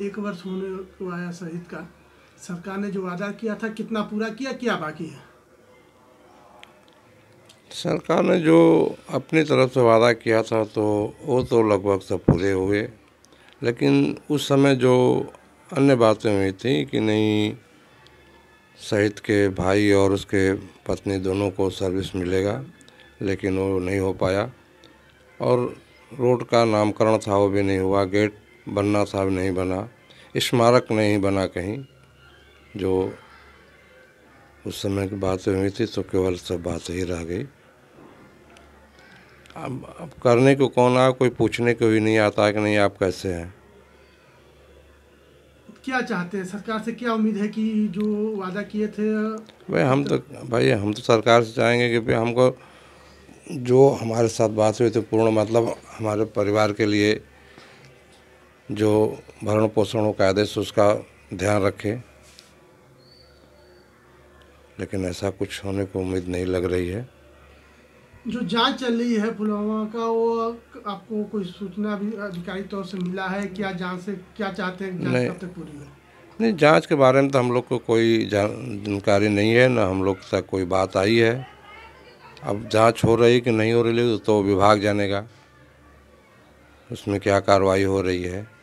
एक वर्ष होने को आया शहीद का सरकार ने जो वादा किया था कितना पूरा किया क्या बाकी है सरकार ने जो अपनी तरफ से वादा किया था तो वो तो लगभग सब पूरे हुए लेकिन उस समय जो अन्य बातें हुई थी कि नहीं शहीद के भाई और उसके पत्नी दोनों को सर्विस मिलेगा लेकिन वो नहीं हो पाया और रोड का नामकरण था वो भी नहीं हुआ गेट बनना साहब नहीं बना स्मारक नहीं बना कहीं जो उस समय की बातें हुई थी तो केवल सब बात ही रह गई अब अब करने को कौन आ कोई पूछने को भी नहीं आता कि नहीं आप कैसे हैं क्या चाहते हैं सरकार से क्या उम्मीद है कि जो वादा किए थे भाई हम तो भाई हम तो सरकार से चाहेंगे कि भाई हमको जो हमारे साथ बात हुई थी पूर्ण मतलब हमारे परिवार के लिए जो भरण पोषण का आदेश उसका ध्यान रखें लेकिन ऐसा कुछ होने को उम्मीद नहीं लग रही है जो जांच चल रही है पुलवामा का वो आपको कोई सूचना भी अधिकारी तौर से मिला है क्या जांच से क्या चाहते हैं जांच कब तक पूरी हो नहीं जांच के बारे में तो हम लोग को कोई जानकारी नहीं है ना हम लोग तक कोई बात आई है अब जांच हो रही कि नहीं हो रही तो विभाग जानेगा उसमें क्या कार्रवाई हो रही है